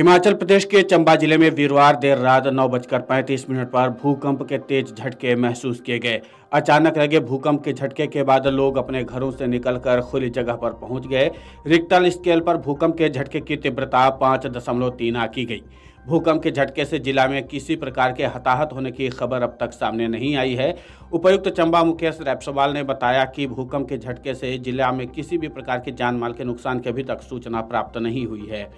हिमाचल प्रदेश के चंबा जिले में वीरवार देर रात नौ बजकर पैंतीस मिनट पर भूकंप के तेज झटके महसूस किए गए अचानक लगे भूकंप के झटके के बाद लोग अपने घरों से निकलकर खुली जगह पर पहुंच गए रिक्टर स्केल पर भूकंप के झटके की तीव्रता पाँच दशमलव तीन आकी गई भूकंप के झटके से जिला में किसी प्रकार के हताहत होने की खबर अब तक सामने नहीं आई है उपायुक्त चंबा मुकेश रैपसवाल ने बताया कि भूकंप के झटके से जिला में किसी भी प्रकार के जान माल के नुकसान की अभी तक सूचना प्राप्त नहीं हुई है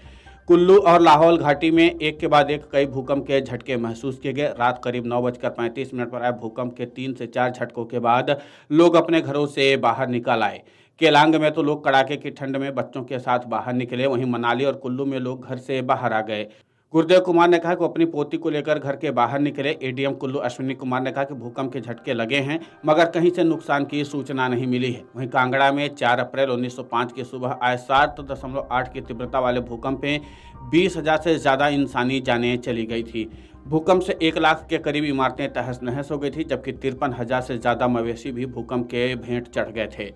कुल्लू और लाहौल घाटी में एक के बाद एक कई भूकंप के झटके महसूस किए गए रात करीब नौ बजकर पैंतीस मिनट पर आए भूकंप के तीन से चार झटकों के बाद लोग अपने घरों से बाहर निकल आए केलांग में तो लोग कड़ाके की ठंड में बच्चों के साथ बाहर निकले वहीं मनाली और कुल्लू में लोग घर से बाहर आ गए गुरुदेव कुमार ने कहा कि अपनी पोती को लेकर घर के बाहर निकले एडीएम कुल्लू अश्विनी कुमार ने कहा कि भूकंप के झटके लगे हैं मगर कहीं से नुकसान की सूचना नहीं मिली है वहीं कांगड़ा में 4 अप्रैल 1905 की सुबह आए सात दशमलव आठ की तीव्रता वाले भूकंप में बीस हजार से ज़्यादा इंसानी जाने चली गई थी भूकंप से एक लाख के करीब इमारतें तहस नहस हो गई थी जबकि तिरपन हज़ार से ज़्यादा मवेशी भी भूकंप के भेंट चढ़ गए थे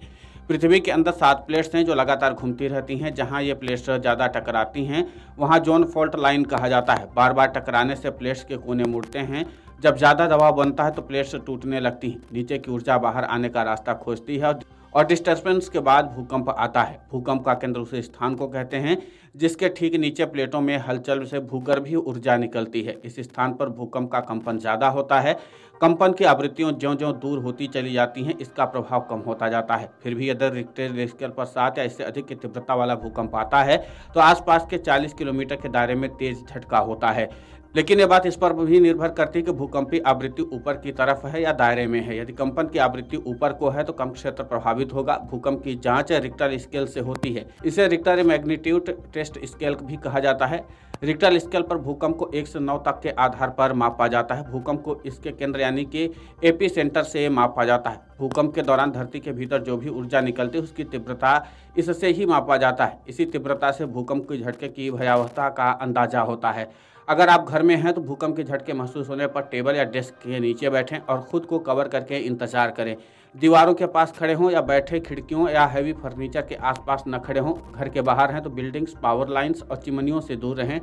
पृथ्वी के अंदर सात प्लेट्स हैं जो लगातार घूमती रहती हैं जहां ये प्लेट्स ज़्यादा टकराती हैं वहां जोन फॉल्ट लाइन कहा जाता है बार बार टकराने से प्लेट्स के कोने मुड़ते हैं जब ज़्यादा दबाव बनता है तो प्लेट्स टूटने लगती हैं नीचे की ऊर्जा बाहर आने का रास्ता खोजती है और और डिस्टर्बेंस के बाद भूकंप आता है भूकंप का केंद्र उस स्थान को कहते हैं जिसके ठीक नीचे प्लेटों में हलचल से भूगर्भी ऊर्जा निकलती है इस स्थान पर भूकंप का कंपन ज़्यादा होता है कंपन की आवृत्तियों ज्यो ज्यो दूर होती चली जाती हैं इसका प्रभाव कम होता जाता है फिर भी अगर रिक्टर स्केल पर सात या इससे अधिक की तीव्रता वाला भूकंप आता है तो आसपास के 40 किलोमीटर के दायरे में तेज झटका होता है लेकिन यह बात इस पर भी निर्भर करती है कि भूकंपी आवृत्ति ऊपर की तरफ है या दायरे में है यदि कंपन की आवृत्ति ऊपर को है तो कम क्षेत्र प्रभावित होगा भूकंप की जांच रिक्टर स्केल से होती है इसे रिक्टर मैग्नीट्यूड टेस्ट स्केल भी कहा जाता है रिक्टर स्केल पर भूकंप को एक से नौ तक के आधार पर मापा जाता है भूकंप को इसके केंद्र यानी कि एपी सेंटर से मापा जाता है भूकंप के दौरान धरती के भीतर जो भी ऊर्जा निकलती है उसकी तीव्रता इससे ही मापा जाता है इसी तीव्रता से भूकंप के झटके की भयावहता का अंदाजा होता है अगर आप घर में हैं तो भूकंप के झटके महसूस होने पर टेबल या डेस्क के नीचे बैठें और खुद को कवर करके इंतजार करें दीवारों के पास खड़े हों या बैठे खिड़कियों या हैवी फर्नीचर के आसपास न खड़े हों घर के बाहर हैं तो बिल्डिंग्स पावर लाइंस और चिमनियों से दूर रहें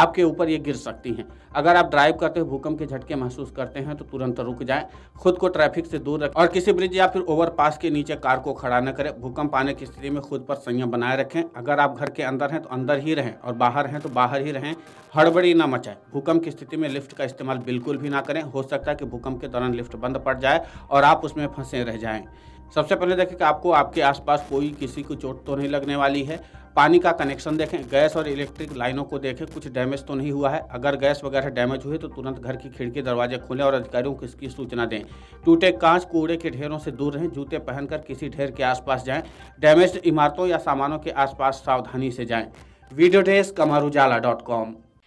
आपके ऊपर ये गिर सकती हैं अगर आप ड्राइव करते हुए भूकंप के झटके महसूस करते हैं तो तुरंत रुक जाएं खुद को ट्रैफिक से दूर रखें और किसी ब्रिज या फिर ओवरपास के नीचे कार को खड़ा न करें भूकंप आने की स्थिति में खुद पर संयम बनाए रखें अगर आप घर के अंदर हैं तो अंदर ही रहें और बाहर हैं तो बाहर ही रहें हड़बड़ी ना मचाएं भूकंप की स्थिति में लिफ्ट का इस्तेमाल बिल्कुल भी ना करें हो सकता है कि भूकंप के दौरान लिफ्ट बंद पड़ जाए और आप उसमें फंसे रहें रह जाएं सबसे पहले देखें कि आपको आपके आसपास कोई किसी को चोट तो नहीं लगने वाली है पानी का कनेक्शन देखें गैस और इलेक्ट्रिक लाइनों को देखें कुछ डैमेज तो नहीं हुआ है अगर गैस वगैरह डैमेज हुए तो तुरंत घर की खिड़की दरवाजे खोलें और अधिकारियों को इसकी सूचना दें टूटे कांच कूड़े के ढेरों से दूर रहें जूते पहनकर किसी ढेर के आसपास जाएं डैमेज इमारतों या सामानों के आसपास सावधानी से जाएँ video desk Amar Ujala dot com